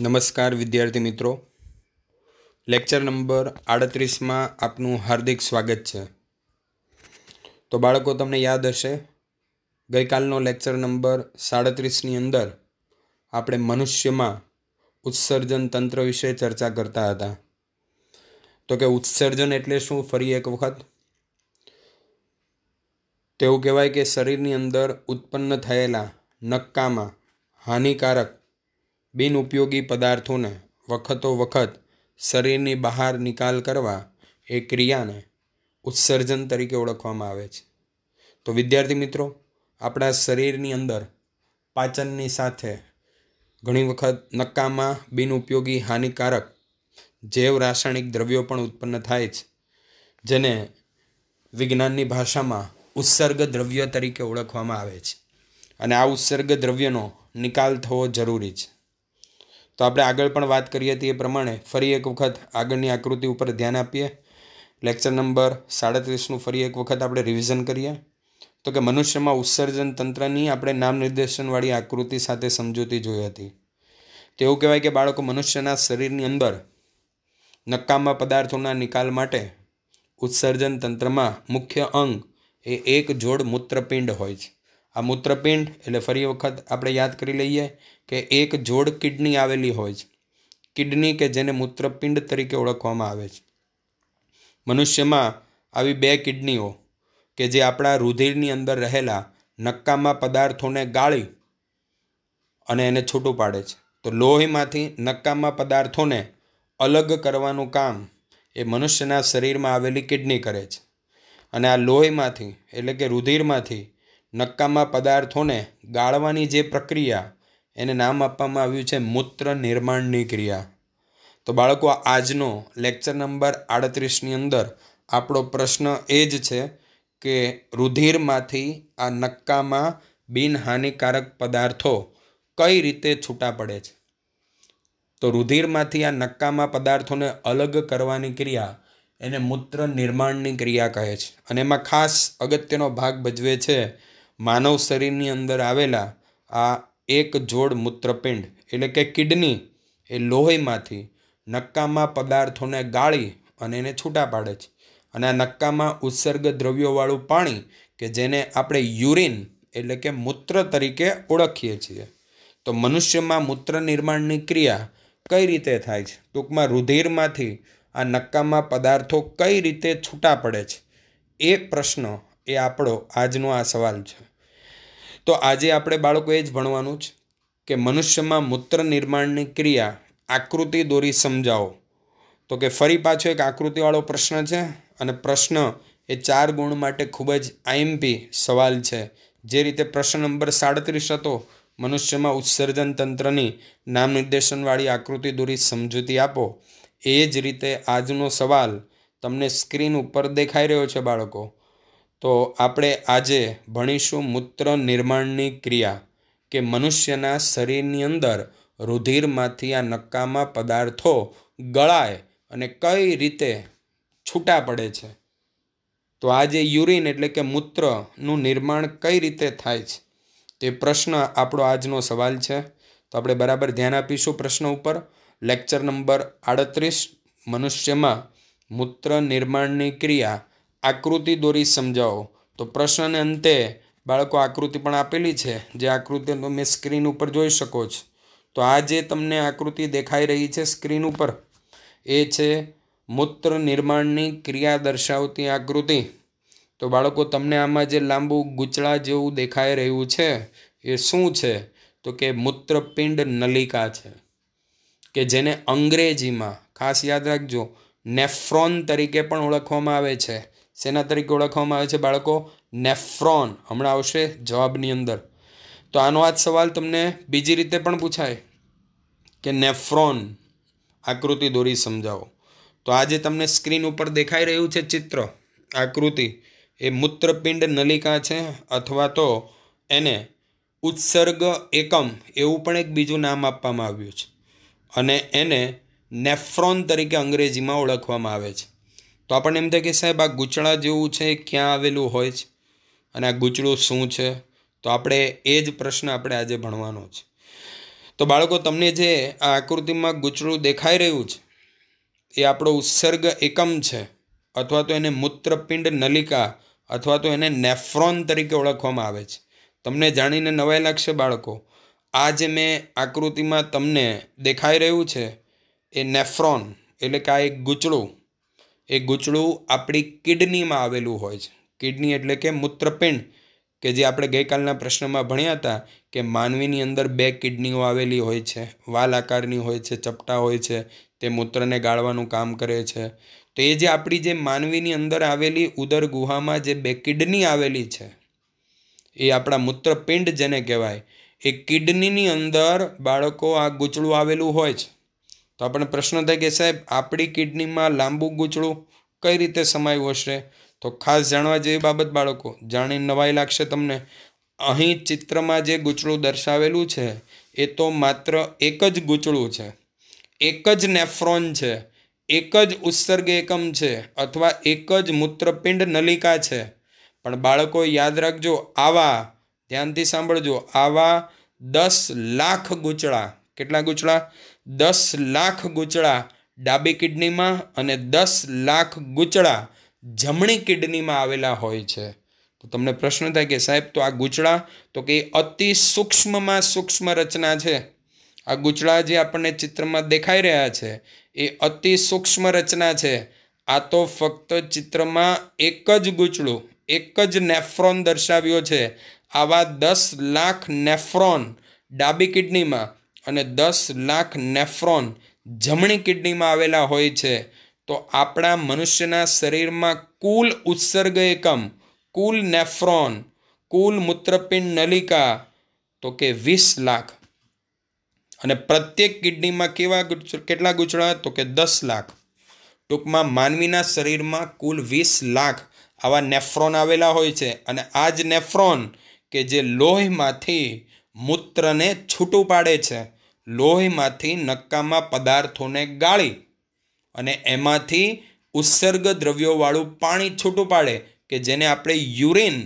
નમસ્કાર વિદ્યાર્થી મિત્રો લેક્ચર નંબર આડત્રીસમાં આપનું હાર્દિક સ્વાગત છે તો બાળકો તમને યાદ હશે ગઈકાલનો લેક્ચર નંબર સાડત્રીસની અંદર આપણે મનુષ્યમાં ઉત્સર્જન તંત્ર વિશે ચર્ચા કરતા હતા તો કે ઉત્સર્જન એટલે શું ફરી એક વખત તેવું કહેવાય કે શરીરની અંદર ઉત્પન્ન થયેલા નક્કામાં હાનિકારક બિનઉપયોગી પદાર્થોને વખતો વખત શરીરની બહાર નિકાલ કરવા એ ક્રિયાને ઉત્સર્જન તરીકે ઓળખવામાં આવે છે તો વિદ્યાર્થી મિત્રો આપણા શરીરની અંદર પાચનની સાથે ઘણી વખત નકામા બિનઉપયોગી હાનિકારક જૈવ રાસાયણિક દ્રવ્યો પણ ઉત્પન્ન થાય છે જેને વિજ્ઞાનની ભાષામાં ઉત્સર્ગ દ્રવ્ય તરીકે ઓળખવામાં આવે છે અને આ ઉત્સર્ગ દ્રવ્યનો નિકાલ થવો જરૂરી છે તો આપણે આગળ પણ વાત કરી હતી એ પ્રમાણે ફરી એક વખત આગળની આકૃતિ ઉપર ધ્યાન આપીએ લેક્ચર નંબર સાડત્રીસનું ફરી એક વખત આપણે રિવિઝન કરીએ તો કે મનુષ્યમાં ઉત્સર્જન તંત્રની આપણે નામ નિર્દેશનવાળી આકૃતિ સાથે સમજૂતી જોઈ હતી તેવું કહેવાય કે બાળકો મનુષ્યના શરીરની અંદર નકામા પદાર્થોના નિકાલ માટે ઉત્સર્જન તંત્રમાં મુખ્ય અંગ એ એક જોડ મૂત્રપિંડ હોય છે આ મૂત્રપિંડ એટલે ફરી વખત આપણે યાદ કરી લઈએ કે એક જોડ કિડની આવેલી હોય છે કિડની કે જેને મૂત્રપિંડ તરીકે ઓળખવામાં આવે છે મનુષ્યમાં આવી બે કિડનીઓ કે જે આપણા રુધિરની અંદર રહેલા નક્કામાં પદાર્થોને ગાળી અને એને છૂટું પાડે છે તો લોહીમાંથી નક્કામાં પદાર્થોને અલગ કરવાનું કામ એ મનુષ્યના શરીરમાં આવેલી કિડની કરે છે અને આ લોહીમાંથી એટલે કે રુધિરમાંથી નક્કામાં પદાર્થોને ગાળવાની જે પ્રક્રિયા એને નામ આપવામાં આવ્યું છે મૂત્ર નિર્માણની ક્રિયા તો બાળકો આજનો લેક્ચર નંબર આડત્રીસની અંદર આપણો પ્રશ્ન એ જ છે કે રુધિરમાંથી આ નક્કામાં બિનહાનિકારક પદાર્થો કઈ રીતે છૂટા પડે છે તો રુધિરમાંથી આ નક્કામાં પદાર્થોને અલગ કરવાની ક્રિયા એને મૂત્ર નિર્માણની ક્રિયા કહે છે અને એમાં ખાસ અગત્યનો ભાગ ભજવે છે માનવ શરીરની અંદર આવેલા આ એક જોડ મૂત્રપિંડ એટલે કે કિડની એ લોહીમાંથી નક્કામાં પદાર્થોને ગાળી અને એને છૂટા પાડે છે અને આ નક્કામાં ઉત્સર્ગ દ્રવ્યોવાળું પાણી કે જેને આપણે યુરિન એટલે કે મૂત્ર તરીકે ઓળખીએ છીએ તો મનુષ્યમાં મૂત્ર નિર્માણની ક્રિયા કઈ રીતે થાય છે ટૂંકમાં રુધિરમાંથી આ નક્કામાં પદાર્થો કઈ રીતે છૂટા પડે છે એ પ્રશ્ન એ આપણો આજનો આ સવાલ છે તો આજે આપણે બાળકો એ જ ભણવાનું છે કે મનુષ્યમાં મૂત્ર નિર્માણની ક્રિયા આકૃતિ દોરી સમજાવો તો કે ફરી પાછો એક આકૃતિવાળો પ્રશ્ન છે અને પ્રશ્ન એ ચાર ગુણ માટે ખૂબ જ આઈએમપી સવાલ છે જે રીતે પ્રશ્ન નંબર સાડત્રીસ હતો મનુષ્યમાં ઉત્સર્જન તંત્રની નામ નિર્દેશનવાળી આકૃતિ દોરી સમજૂતી આપો એ જ રીતે આજનો સવાલ તમને સ્ક્રીન ઉપર દેખાઈ રહ્યો છે બાળકો તો આપણે આજે ભણીશું મૂત્ર નિર્માણની ક્રિયા કે મનુષ્યના શરીરની અંદર રુધિરમાંથી આ નક્કામાં પદાર્થો ગળાય અને કઈ રીતે છૂટા પડે છે તો આજે યુરિન એટલે કે મૂત્રનું નિર્માણ કઈ રીતે થાય છે તે પ્રશ્ન આપણો આજનો સવાલ છે તો આપણે બરાબર ધ્યાન આપીશું પ્રશ્ન ઉપર લેક્ચર નંબર આડત્રીસ મનુષ્યમાં મૂત્ર નિર્માણની ક્રિયા આકૃતિ દોરી સમજાવો તો પ્રશ્નને અંતે બાળકો આકૃતિ પણ આપેલી છે જે આકૃતિ તમે સ્ક્રીન ઉપર જોઈ શકો છો તો આ જે તમને આકૃતિ દેખાઈ રહી છે સ્ક્રીન ઉપર એ છે મૂત્ર નિર્માણની ક્રિયા દર્શાવતી આકૃતિ તો બાળકો તમને આમાં જે લાંબુ ગૂંચળા જેવું દેખાઈ રહ્યું છે એ શું છે તો કે મૂત્રપિંડ નલિકા છે કે જેને અંગ્રેજીમાં ખાસ યાદ રાખજો નેફ્રોન તરીકે પણ ઓળખવામાં આવે છે શેના તરીકે ઓળખવામાં આવે છે બાળકો નેફ્રોન હમણાં આવશે જવાબની અંદર તો આનો આ જ સવાલ તમને બીજી રીતે પણ પૂછાય કે નેફ્રોન આકૃતિ દોરી સમજાવો તો આજે તમને સ્ક્રીન ઉપર દેખાઈ રહ્યું છે ચિત્ર આકૃતિ એ મૂત્રપિંડ નલિકા છે અથવા તો એને ઉત્સર્ગ એકમ એવું પણ એક બીજું નામ આપવામાં આવ્યું છે અને એને નેફ્રોન તરીકે અંગ્રેજીમાં ઓળખવામાં આવે છે તો આપણને એમ થાય કે સાહેબ આ ગૂંચળા જેવું છે ક્યાં આવેલું હોય છે અને આ ગૂંચળું શું છે તો આપણે એ જ પ્રશ્ન આપણે આજે ભણવાનો છે તો બાળકો તમને જે આ આકૃતિમાં ગૂંચળું દેખાઈ રહ્યું છે એ આપણો ઉત્સર્ગ એકમ છે અથવા તો એને મૂત્રપિંડ નલિકા અથવા તો એને નેફ્રોન તરીકે ઓળખવામાં આવે છે તમને જાણીને નવાઈ લાગશે બાળકો આ જે મેં આકૃતિમાં તમને દેખાઈ રહ્યું છે એ નેફ્રોન એટલે કે આ એક ગૂંચળું એ ગૂંચળું આપણી કિડનીમાં આવેલું હોય છે કિડની એટલે કે મૂત્રપિંડ કે જે આપણે ગઈકાલના પ્રશ્નમાં ભણ્યા હતા કે માનવીની અંદર બે કિડનીઓ આવેલી હોય છે વાલ આકારની હોય છે ચપટા હોય છે તે મૂત્રને ગાળવાનું કામ કરે છે તો એ જે આપણી જે માનવીની અંદર આવેલી ઉદર ગુહામાં જે બે કિડની આવેલી છે એ આપણા મૂત્રપિંડ જેને કહેવાય એ કિડનીની અંદર બાળકો આ ગૂંચળું આવેલું હોય છે તો આપણે પ્રશ્ન થાય કે સાહેબ આપણી કિડનીમાં લાંબુ ગૂંચળું કઈ રીતે સમાયું હશે તો ખાસ જાણવા જેવી બાબત બાળકો જાણી નવાઈ લાગશે તમને અહીં ચિત્રમાં જે ગૂંચળું દર્શાવેલું છે એ તો માત્ર એક જ ગૂંચળું છે એક જ નેફ્રોન છે એક જ ઉત્સર્ગ એકમ છે અથવા એક જ મૂત્રપિંડ નલિકા છે પણ બાળકો યાદ રાખજો આવા ધ્યાનથી સાંભળજો આવા દસ લાખ ગૂંચળા કેટલા ગૂંચળા દસ લાખ ગૂંચળા ડાબી કિડનીમાં અને દસ લાખ ગૂંચળા જમણી કિડનીમાં આવેલા હોય છે તો તમને પ્રશ્ન થાય કે સાહેબ તો આ ગૂંચળા તો કે અતિ સૂક્ષ્મમાં સૂક્ષ્મ રચના છે આ ગૂંચળા જે આપણને ચિત્રમાં દેખાઈ રહ્યા છે એ અતિ સૂક્ષ્મ રચના છે આ તો ફક્ત ચિત્રમાં એક જ ગૂંચળું એક જ નેફ્રોન દર્શાવ્યો છે આવા દસ લાખ નેફ્રોન ડાબી કિડનીમાં અને દસ લાખ નેફ્રોન જમણી કિડનીમાં આવેલા હોય છે તો આપણા મનુષ્યના શરીરમાં કુલ ઉત્સર્ગ એકમ કુલ નેફ્રોન કુલ મૂત્રપિંડ નલિકા તો કે વીસ લાખ અને પ્રત્યેક કિડનીમાં કેવા કેટલા ગૂંચળા તો કે દસ લાખ ટૂંકમાં માનવીના શરીરમાં કુલ વીસ લાખ આવા નેફ્રોન આવેલા હોય છે અને આ જ નેફ્રોન કે જે લોહીમાંથી મૂત્રને છૂટું પાડે છે લોહીમાંથી નક્કામાં પદાર્થોને ગાળી અને એમાંથી ઉત્સર્ગ દ્રવ્યોવાળું પાણી છૂટું પાડે કે જેને આપણે યુરિન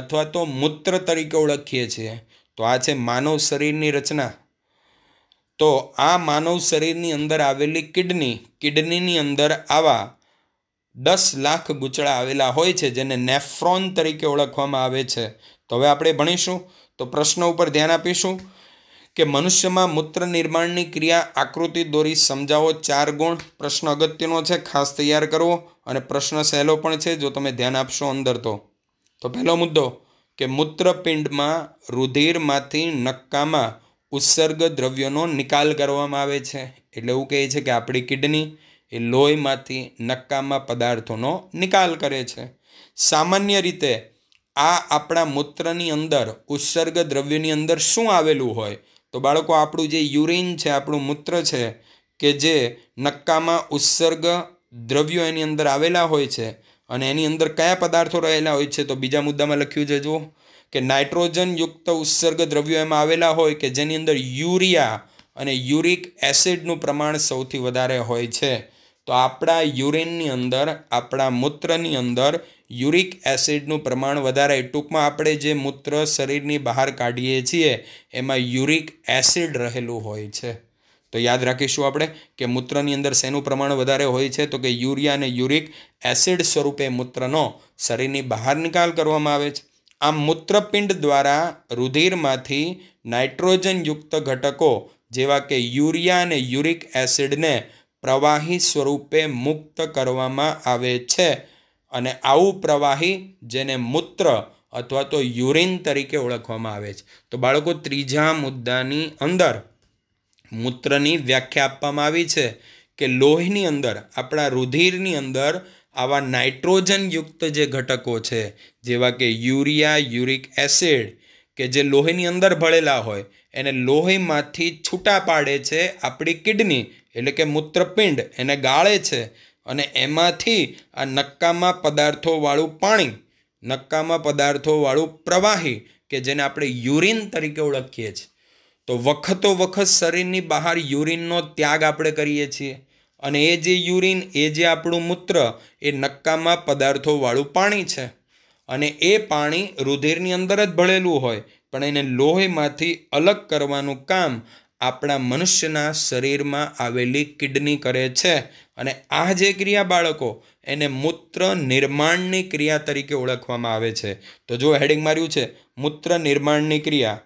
અથવા તો મૂત્ર તરીકે ઓળખીએ છીએ તો આ છે માનવ શરીરની રચના તો આ માનવ શરીરની અંદર આવેલી કિડની કિડનીની અંદર આવા દસ લાખ ગૂંચળા આવેલા હોય છે જેને નેફ્રોન તરીકે ઓળખવામાં આવે છે તો હવે આપણે ભણીશું તો પ્રશ્નો ઉપર ધ્યાન આપીશું કે મનુષ્યમાં મૂત્ર નિર્માણની ક્રિયા આકૃતિ દોરી સમજાવો ચાર ગુણ પ્રશ્ન અગત્યનો છે ખાસ તૈયાર કરવો અને પ્રશ્ન સહેલો પણ છે જો તમે ધ્યાન આપશો અંદર તો તો પહેલો મુદ્દો કે મૂત્રપિંડમાં રુધિરમાંથી નક્કામાં ઉત્સર્ગ દ્રવ્યનો નિકાલ કરવામાં આવે છે એટલે એવું કહે છે કે આપણી કિડની એ લોહીમાંથી નક્કામાં પદાર્થોનો નિકાલ કરે છે સામાન્ય રીતે આ આપણા મૂત્રની અંદર ઉત્સર્ગ દ્રવ્યની અંદર શું આવેલું હોય તો બાળકો આપણું જે યુરિન છે આપણું મૂત્ર છે કે જે નક્કામાં ઉત્સર્ગ દ્રવ્યો એની અંદર આવેલા હોય છે અને એની અંદર કયા પદાર્થો રહેલા હોય છે તો બીજા મુદ્દામાં લખ્યું છે જુઓ કે નાઇટ્રોજનયુક્ત ઉત્સર્ગ દ્રવ્યો એમાં આવેલા હોય કે જેની અંદર યુરિયા અને યુરિક એસિડનું પ્રમાણ સૌથી વધારે હોય છે તો આપણા યુરિનની અંદર આપણા મૂત્રની અંદર યુરિક એસિડનું પ્રમાણ વધારે ટૂંકમાં આપણે જે મૂત્ર શરીરની બહાર કાઢીએ છીએ એમાં યુરિક એસિડ રહેલું હોય છે તો યાદ રાખીશું આપણે કે મૂત્રની અંદર શેનું પ્રમાણ વધારે હોય છે તો કે યુરિયા અને યુરિક એસિડ સ્વરૂપે મૂત્રનો શરીરની બહાર નિકાલ કરવામાં આવે છે આમ મૂત્રપિંડ દ્વારા રુધિરમાંથી નાઇટ્રોજનયુક્ત ઘટકો જેવા કે યુરિયા અને યુરિક એસિડને પ્રવાહી સ્વરૂપે મુક્ત કરવામાં આવે છે અને આવું પ્રવાહી જેને મૂત્ર અથવા તો યુરિન તરીકે ઓળખવામાં આવે છે તો બાળકો ત્રીજા મુદ્દાની અંદર મૂત્રની વ્યાખ્યા આપવામાં આવી છે કે લોહીની અંદર આપણા રુધિરની અંદર આવા નાઇટ્રોજનયુક્ત જે ઘટકો છે જેવા કે યુરિયા યુરિક એસિડ કે જે લોહીની અંદર ભળેલા હોય એને લોહીમાંથી છૂટા પાડે છે આપણી કિડની એટલે કે મૂત્રપિંડ એને ગાળે છે અને એમાંથી આ નક્કામાં પદાર્થોવાળું પાણી નક્કામાં પદાર્થોવાળું પ્રવાહી કે જેને આપણે યુરિન તરીકે ઓળખીએ છીએ તો વખતો વખત શરીરની બહાર યુરિનનો ત્યાગ આપણે કરીએ છીએ અને એ જે યુરિન એ જે આપણું મૂત્ર એ નક્કામાં પદાર્થોવાળું પાણી છે અને એ પાણી રુધિરની અંદર જ ભળેલું હોય પણ એને લોહીમાંથી અલગ કરવાનું કામ આપણા મનુષ્યના શરીરમાં આવેલી કિડની કરે છે અને આ જે ક્રિયા બાળકો એને મૂત્ર નિર્માણની ક્રિયા તરીકે ઓળખવામાં આવે છે તો જો હેડિંગ માર્યું છે મૂત્ર નિર્માણની ક્રિયા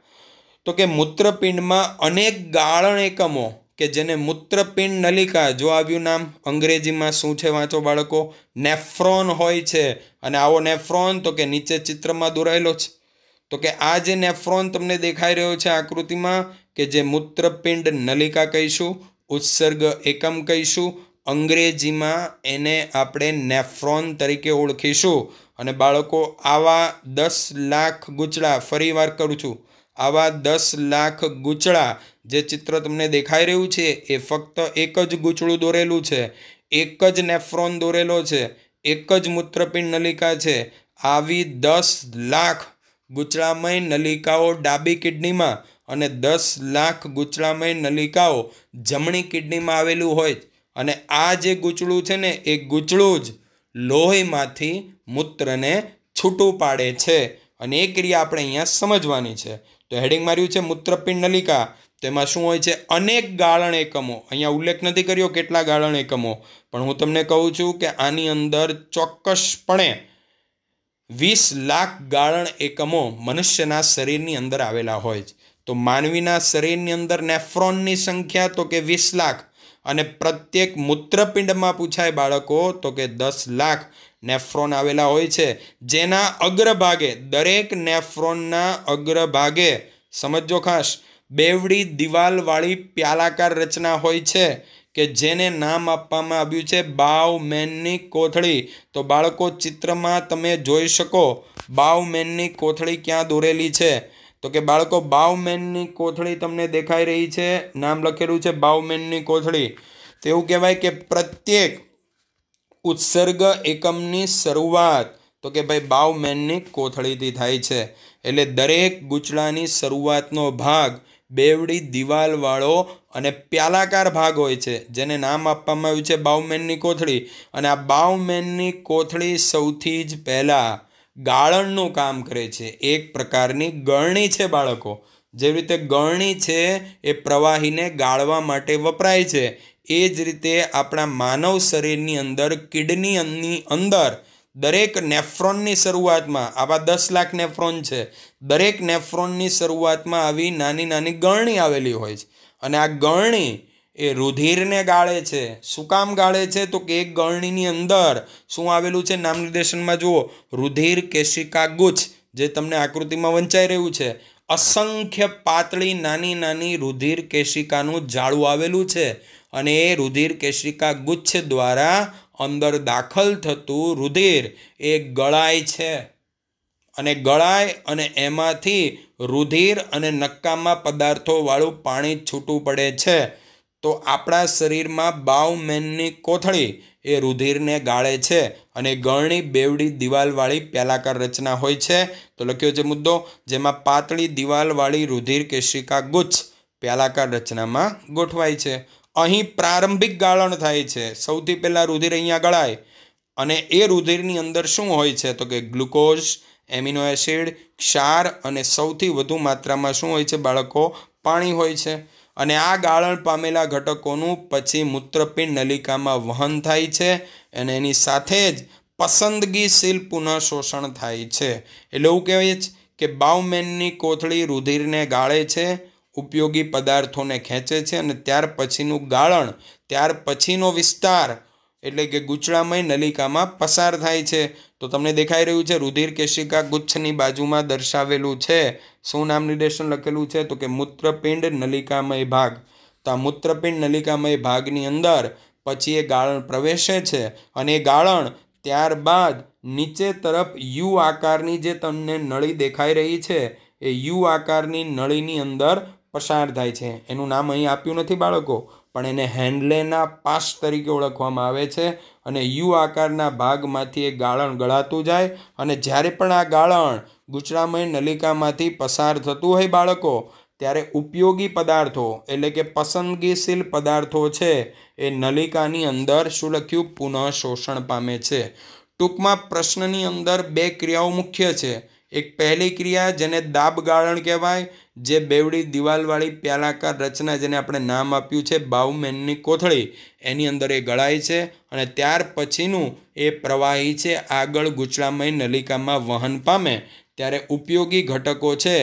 તો કે મૂત્રપિંડમાં અનેક ગાળણ એકમો કે જેને મૂત્રપિંડ નલિકા જો આવ્યું નામ અંગ્રેજીમાં શું છે વાંચો બાળકો નેફ્રોન હોય છે અને આવો નેફ્રોન તો કે નીચે ચિત્રમાં દોરાયેલો છે તો કે આ જે નેફ્રોન તમને દેખાઈ રહ્યો છે આકૃતિમાં કે જે મૂત્રપિંડ નલિકા કહીશું ઉત્સર્ગ એકમ કહીશું અંગ્રેજીમાં એને આપણે નેફ્રોન તરીકે ઓળખીશું અને બાળકો આવા દસ લાખ ગૂંચળા ફરી વાર કરું છું આવા દસ લાખ ગૂંચળા જે ચિત્ર તમને દેખાઈ રહ્યું છે એ ફક્ત એક જ ગૂંચળું દોરેલું છે એક જ નેફ્રોન દોરેલો છે એક જ મૂત્રપિંડ નલિકા છે આવી દસ લાખ ગૂંચળામય નલિકાઓ ડાબી કિડનીમાં અને દસ લાખ ગુચળામય નલિકાઓ જમણી કિડનીમાં આવેલું હોય અને આ જે ગૂંચળું છે ને એ ગૂંચળું જ લોહીમાંથી મૂત્રને છૂટું પાડે છે અને એ ક્રિયા આપણે અહીંયા સમજવાની છે તો હેડિંગ માર્યું છે મૂત્રપિંડ નલિકા તેમાં શું હોય છે અનેક ગાળણ એકમો અહીંયા ઉલ્લેખ નથી કર્યો કેટલા ગાળણ એકમો પણ હું તમને કહું છું કે આની અંદર ચોક્કસપણે વીસ લાખ ગાળણ એકમો મનુષ્યના શરીરની અંદર આવેલા હોય છે તો માનવીના શરીરની અંદર નેફ્રોનની સંખ્યા તો કે વીસ લાખ અને પ્રત્યેક મૂત્રપિંડમાં પૂછાય બાળકો તો કે દસ લાખ નેફ્રોન આવેલા હોય છે જેના અગ્રભાગે દરેક નેફ્રોનના અગ્રભાગે સમજો ખાસ બેવડી દિવાલવાળી પ્યાલાકાર રચના હોય છે કે જેને નામ આપવામાં આવ્યું છે બાવમેનની કોથળી તો બાળકો ચિત્રમાં તમે જોઈ શકો બાવમેનની કોથળી ક્યાં દોરેલી છે તો કે બાળકો બાવમેનની કોથળી તમને દેખાઈ રહી છે નામ લખેલું છે બાવમેનની કોથળી તો એવું કહેવાય કે પ્રત્યેક ઉત્સર્ગ એકમની શરૂઆત તો કે ભાઈ બાવમેનની કોથળીથી થાય છે એટલે દરેક ગૂંચળાની શરૂઆતનો ભાગ બેવડી દિવાલવાળો અને પ્યાલાકાર ભાગ હોય છે જેને નામ આપવામાં આવ્યું છે બાવમેનની કોથળી અને આ બાવમેનની કોથળી સૌથી જ પહેલાં ગાળણનું કામ કરે છે એક પ્રકારની ગળણી છે બાળકો જેવી રીતે ગળણી છે એ પ્રવાહીને ગાળવા માટે વપરાય છે એ જ રીતે આપણા માનવ શરીરની અંદર કિડનીની અંદર દરેક નેફ્રોનની શરૂઆતમાં આવા દસ લાખ નેફ્રોન છે દરેક નેફ્રોનની શરૂઆતમાં આવી નાની નાની ગળણી આવેલી હોય છે અને આ ગળણી એ રુધિરને ગાળે છે શું કામ ગાળે છે તો કે એક ગળણીની અંદર શું આવેલું છે નામ નિર્દેશનમાં જુઓ રુધિર કેશિકા ગુચ્છ જે તમને આકૃતિમાં વંચાઈ રહ્યું છે અસંખ્ય પાતળી નાની નાની રુધિર કેશિકાનું જાળું આવેલું છે અને એ રુધિર કેશિકા ગુચ્છ દ્વારા અંદર દાખલ થતું રુધિર એ ગળાય છે અને ગળાય અને એમાંથી રુધિર અને નક્કામાં પદાર્થોવાળું પાણી છૂટું પડે છે તો આપણા શરીરમાં બાવમેનની કોથળી એ રુધિરને ગાળે છે અને ગળણી બેવડી દિવાલવાળી પેલાકાર રચના હોય છે તો લખ્યો છે મુદ્દો જેમાં પાતળી દિવાલવાળી રુધિર કેશિકા ગુચ્છ પેલાકાર રચનામાં ગોઠવાય છે અહીં પ્રારંભિક ગાળણ થાય છે સૌથી પહેલાં રુધિર અહીંયા ગળાય અને એ રુધિરની અંદર શું હોય છે તો કે ગ્લુકોઝ એમિનો એસિડ ક્ષાર અને સૌથી વધુ માત્રામાં શું હોય છે બાળકો પાણી હોય છે અને આ ગાળણ પામેલા ઘટકોનું પછી મૂત્રપિંડ નલિકામાં વહન થાય છે અને એની સાથે જ પસંદગીશીલ પુનઃશોષણ થાય છે એટલે એવું કહેવાય છે કે બાઉમેનની કોથળી રુધિરને ગાળે છે ઉપયોગી પદાર્થોને ખેંચે છે અને ત્યાર પછીનું ગાળણ ત્યાર પછીનો વિસ્તાર એટલે કે ગુચળામય નલિકામાં પસાર થાય છે તો તમને દેખાઈ રહ્યું છે રુધિર કેશિકા ગુચ્છની બાજુમાં દર્શાવેલું છે શું નામ નિર્દેશન લખેલું છે તો કે મૂત્રપિંડ નલિકામય ભાગ તો આ મૂત્રપિંડ નલિકામય ભાગની અંદર પછી એ ગાળણ પ્રવેશે છે અને એ ગાળણ ત્યારબાદ નીચે તરફ યુ આકારની જે તમને નળી દેખાઈ રહી છે એ યુ આકારની નળીની અંદર પસાર થાય છે એનું નામ અહીં આપ્યું નથી બાળકો પણ એને હેન્ડલેના પાશ તરીકે ઓળખવામાં આવે છે અને યુ આકારના ભાગમાંથી એ ગાળણ ગળાતું જાય અને જ્યારે પણ આ ગાળણ ગુચરામય નલિકામાંથી પસાર થતું હોય બાળકો ત્યારે ઉપયોગી પદાર્થો એટલે કે પસંદગીશીલ પદાર્થો છે એ નલિકાની અંદર શું લખ્યું પુનઃ શોષણ પામે છે ટૂંકમાં પ્રશ્નની અંદર બે ક્રિયાઓ મુખ્ય છે એક પહેલી ક્રિયા જેને દાબ ગાળણ કહેવાય જે બેવડી દિવાલવાળી પ્યાલાકાર રચના જેને આપણે નામ આપ્યું છે બાઉમેનની કોથળી એની અંદર એ ગળાય છે અને ત્યાર પછીનું એ પ્રવાહી છે આગળ ગુચળામય નલિકામાં વહન પામે ત્યારે ઉપયોગી ઘટકો છે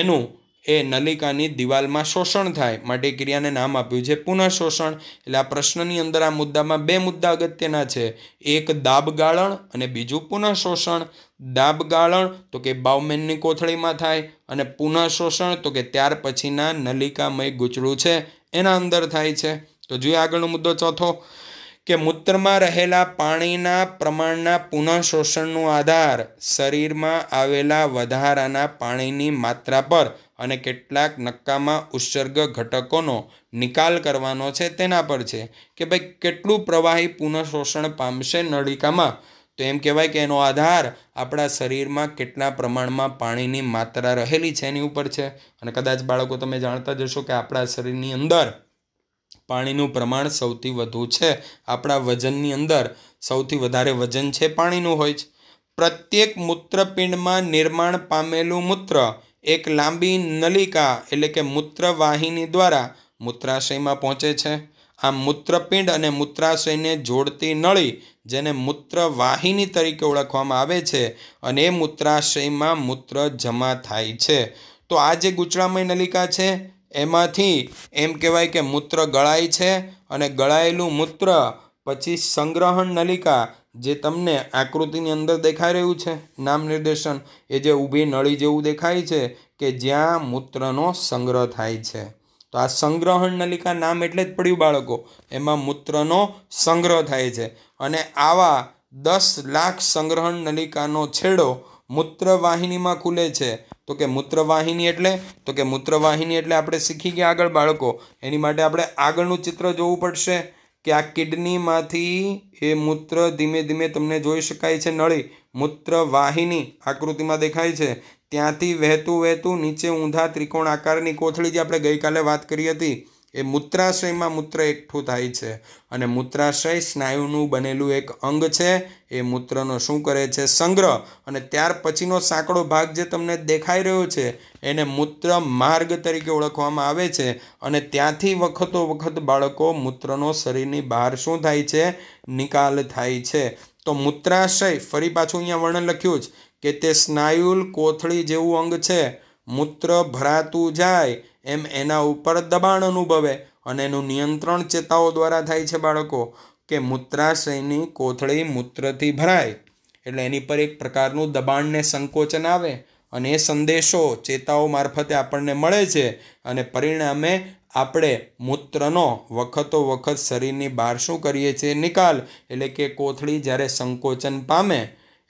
એનું એ નલિકાની દિવાલમાં શોષણ થાય માટે ક્રિયાને નામ આપ્યું છે પુનઃ શોષણ એટલે આ પ્રશ્નની અંદર આ મુદ્દામાં બે મુદ્દા અગત્યના છે એક દાબ ગાળણ અને બીજું પુનઃશોષણ દાબ ગાળણ તો કે બાવમેનની કોથળીમાં થાય અને પુનઃ શોષણ તો કે ત્યાર પછીના નલિકામય ગૂંચળું છે એના અંદર થાય છે તો જોઈએ આગળનો મુદ્દો ચોથો કે મૂત્રમાં રહેલા પાણીના પ્રમાણના પુનઃશોષણનો આધાર શરીરમાં આવેલા વધારાના પાણીની માત્રા પર અને કેટલાક નક્કામાં ઉત્સર્ગ ઘટકોનો નિકાલ કરવાનો છે તેના પર છે કે ભાઈ કેટલું પ્રવાહી પુનઃશોષણ પામશે નળિકામાં તો એમ કહેવાય કે એનો આધાર આપણા શરીરમાં કેટલા પ્રમાણમાં પાણીની માત્રા રહેલી છે એની ઉપર છે અને કદાચ બાળકો તમે જાણતા જશો કે આપણા શરીરની અંદર પાણીનું પ્રમાણ સૌથી વધુ છે આપણા વજનની અંદર સૌથી વધારે વજન છે પાણીનું હોય છે પ્રત્યેક મૂત્રપિંડમાં નિર્માણ પામેલું મૂત્ર એક લાંબી નલિકા એટલે કે મૂત્રવાહિની દ્વારા મૂત્રાશયમાં પહોંચે છે આ મૂત્રપિંડ અને મૂત્રાશયને જોડતી નળી જેને મૂત્રવાહિની તરીકે ઓળખવામાં આવે છે અને એ મૂત્રાશયમાં મૂત્ર જમા થાય છે તો આ જે ગુચળામય નલિકા છે એમાંથી એમ કહેવાય કે મૂત્ર ગળાય છે અને ગળાયેલું મૂત્ર પછી સંગ્રહણ નલિકા જે તમને આકૃતિની અંદર દેખાઈ રહ્યું છે નામ નિર્દેશન એ જે ઊભી નળી જેવું દેખાય છે કે જ્યાં મૂત્રનો સંગ્રહ થાય છે તો આ સંગ્રહણ નલિકા નામ એટલે જ પડ્યું બાળકો એમાં મૂત્રનો સંગ્રહ થાય છે અને આવા દસ લાખ સંગ્રહણ નલિકાનો છેડો મૂત્રવાહિનીમાં ખુલે છે તો કે મૂત્રવાહિની એટલે તો કે મૂત્રવાહિની એટલે આપણે શીખી ગયા આગળ બાળકો એની માટે આપણે આગળનું ચિત્ર જોવું પડશે કે આ કિડનીમાંથી એ મૂત્ર ધીમે ધીમે તમને જોઈ શકાય છે નળી મૂત્રવાહિની આકૃતિમાં દેખાય છે ત્યાંથી વહેતું વહેતું નીચે ઊંધા ત્રિકોણ આકારની કોથળી જે આપણે ગઈકાલે વાત કરી હતી એ મૂત્રાશયમાં મૂત્ર એકઠું થાય છે અને મૂત્રાશય સ્નાયુનું બનેલું એક અંગ છે એ મૂત્રનો શું કરે છે સંગ્રહ અને ત્યાર પછીનો સાંકડો ભાગ જે તમને દેખાઈ રહ્યો છે એને મૂત્ર માર્ગ તરીકે ઓળખવામાં આવે છે અને ત્યાંથી વખતો વખત બાળકો મૂત્રનો શરીરની બહાર શું થાય છે નિકાલ થાય છે તો મૂત્રાશય ફરી પાછું અહીંયા વર્ણન લખ્યું જ કે તે સ્નાયુલ કોથળી જેવું અંગ છે મૂત્ર ભરાતું જાય એમ એના ઉપર દબાણ અનુભવે અને એનું નિયંત્રણ ચેતાઓ દ્વારા થાય છે બાળકો કે મૂત્રાશયની કોથળી મૂત્રથી ભરાય એટલે એની પર એક પ્રકારનું દબાણને સંકોચન આવે અને એ સંદેશો ચેતાઓ મારફતે આપણને મળે છે અને પરિણામે આપણે મૂત્રનો વખતો વખત શરીરની બહાર શું કરીએ છીએ નિકાલ એટલે કે કોથળી જ્યારે સંકોચન પામે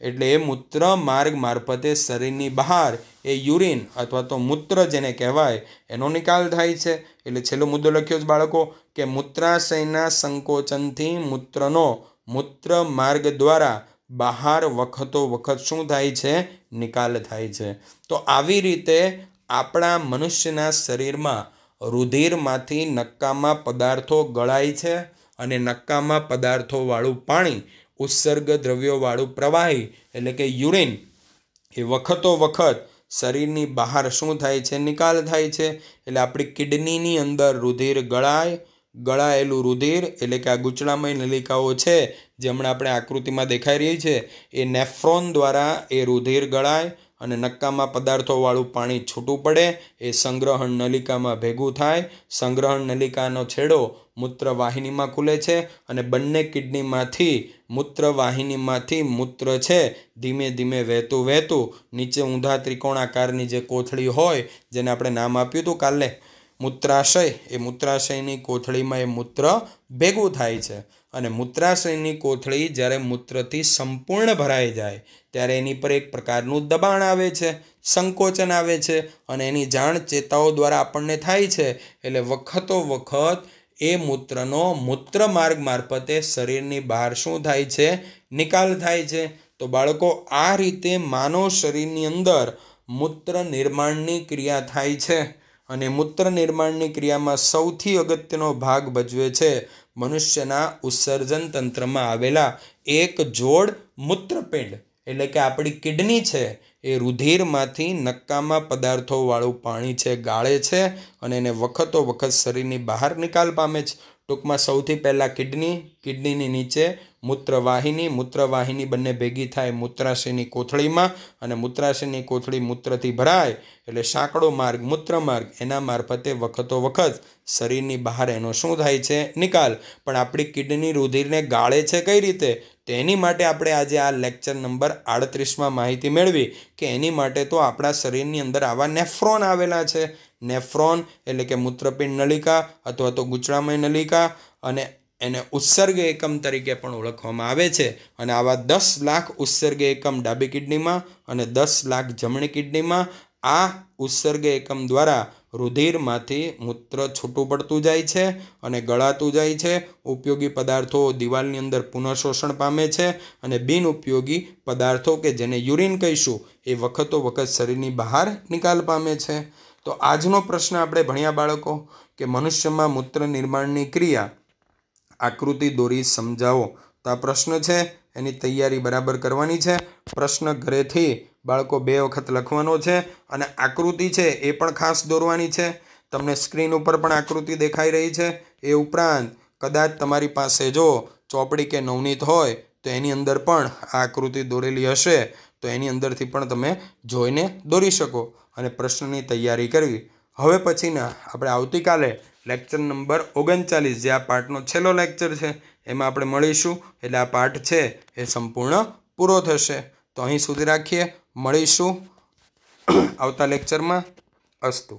એટલે એ મૂત્ર માર્ગ મારફતે શરીરની બહાર એ યુરિન અથવા તો મૂત્ર જેને કહેવાય એનો નિકાલ થાય છે એટલે છેલ્લો મુદ્દો લખ્યો છે બાળકો કે મૂત્રાશયના સંકોચનથી મૂત્રનો મૂત્ર માર્ગ દ્વારા બહાર વખતો વખત શું થાય છે નિકાલ થાય છે તો આવી રીતે આપણા મનુષ્યના શરીરમાં રુધિરમાંથી નક્કામાં પદાર્થો ગળાય છે અને નક્કામાં પદાર્થોવાળું પાણી ઉત્સર્ગ દ્રવ્યોવાળું પ્રવાહી એટલે કે યુરિન એ વખતો વખત શરીરની બહાર શું થાય છે નિકાલ થાય છે એટલે આપણી કિડનીની અંદર રુધિર ગળાય ગળાયેલું રુધિર એટલે કે આ ગુચળામય નલિકાઓ છે જે હમણાં આપણે આકૃતિમાં દેખાઈ રહી છે એ નેફ્રોન દ્વારા એ રુધિર ગળાય અને નક્કામાં પદાર્થોવાળું પાણી છૂટું પડે એ સંગ્રહણ નલિકામાં ભેગું થાય સંગ્રહણ નલિકાનો છેડો મૂત્રવાહિનીમાં ખુલે છે અને બંને કિડનીમાંથી મૂત્રવાહિનીમાંથી મૂત્ર છે ધીમે ધીમે વહેતું વહેતું નીચે ઊંધા ત્રિકોણાકારની જે કોથળી હોય જેને આપણે નામ આપ્યું હતું કાલે મૂત્રાશય એ મૂત્રાશયની કોથળીમાં એ મૂત્ર ભેગું થાય છે અને મૂત્રાશયની કોથળી જ્યારે મૂત્રથી સંપૂર્ણ ભરાઈ જાય ત્યારે એની પર એક પ્રકારનું દબાણ આવે છે સંકોચન આવે છે અને એની જાણ ચેતાઓ દ્વારા આપણને થાય છે એટલે વખતો વખત એ મૂત્રનો મૂત્ર માર્ગ મારફતે શરીરની બહાર શું થાય છે નિકાલ થાય છે તો બાળકો આ રીતે માનવ શરીરની અંદર મૂત્ર નિર્માણની ક્રિયા થાય છે અને મૂત્ર નિર્માણની ક્રિયામાં સૌથી અગત્યનો ભાગ ભજવે છે મનુષ્યના ઉત્સર્જન તંત્રમાં આવેલા એક જોડ મૂત્રપિંડ એટલે કે આપણી કિડની છે એ રુધિરમાંથી નક્કામાં પદાર્થોવાળું પાણી છે ગાળે છે અને એને વખતો વખત શરીરની બહાર નિકાલ પામે છે ટૂંકમાં સૌથી પહેલાં કિડની કિડનીની નીચે મૂત્રવાહિની મૂત્રવાહિની બંને ભેગી થાય મૂત્રાશયની કોથળીમાં અને મૂત્રાશયની કોથળી મૂત્રથી ભરાય એટલે સાંકડો માર્ગ મૂત્ર માર્ગ એના મારફતે વખતો વખત શરીરની બહાર એનો શું થાય છે નિકાલ પણ આપણી કિડની રુધિરને ગાળે છે કઈ રીતે તેની માટે આપણે આજે આ લેક્ચર નંબર આડત્રીસમાં માહિતી મેળવી કે એની માટે તો આપણા શરીરની અંદર આવા નેફ્રોન આવેલા છે નેફ્રોન એટલે કે મૂત્રપિંડ નલિકા અથવા તો ગુચળામય નલિકા અને એને ઉત્સર્ગ એકમ તરીકે પણ ઓળખવામાં આવે છે અને આવા દસ લાખ ઉત્સર્ગ એકમ ડાબી કિડનીમાં અને દસ લાખ જમણી કિડનીમાં આ ઉત્સર્ગ એકમ દ્વારા રુધિરમાંથી મૂત્ર છૂટું પડતું જાય છે અને ગળાતું જાય છે ઉપયોગી પદાર્થો દિવાલની અંદર પુનઃશોષણ પામે છે અને બિનઉપયોગી પદાર્થો કે જેને યુરિન કહીશું એ વખતો વખત શરીરની બહાર નિકાલ પામે છે તો આજનો પ્રશ્ન આપણે ભણ્યા બાળકો કે મનુષ્યમાં મૂત્ર નિર્માણની ક્રિયા આકૃતિ દોરી સમજાવો તો આ પ્રશ્ન છે એની તૈયારી બરાબર કરવાની છે પ્રશ્ન ઘરેથી બાળકો બે વખત લખવાનો છે અને આકૃતિ છે એ પણ ખાસ દોરવાની છે તમને સ્ક્રીન ઉપર પણ આકૃતિ દેખાઈ રહી છે એ ઉપરાંત કદાચ તમારી પાસે જો ચોપડી કે નવનીત હોય તો એની અંદર પણ આ આકૃતિ દોરેલી હશે તો એની અંદરથી પણ તમે જોઈને દોરી શકો અને પ્રશ્નની તૈયારી કરવી હવે પછીના આપણે આવતીકાલે લેક્ચર નંબર ઓગણચાલીસ જે આ પાર્ટનો છેલ્લો લેક્ચર છે એમાં આપણે મળીશું એટલે આ પાઠ છે એ સંપૂર્ણ પૂરો થશે તો અહીં સુધી રાખીએ મળીશું આવતા લેક્ચરમાં અસ્તુ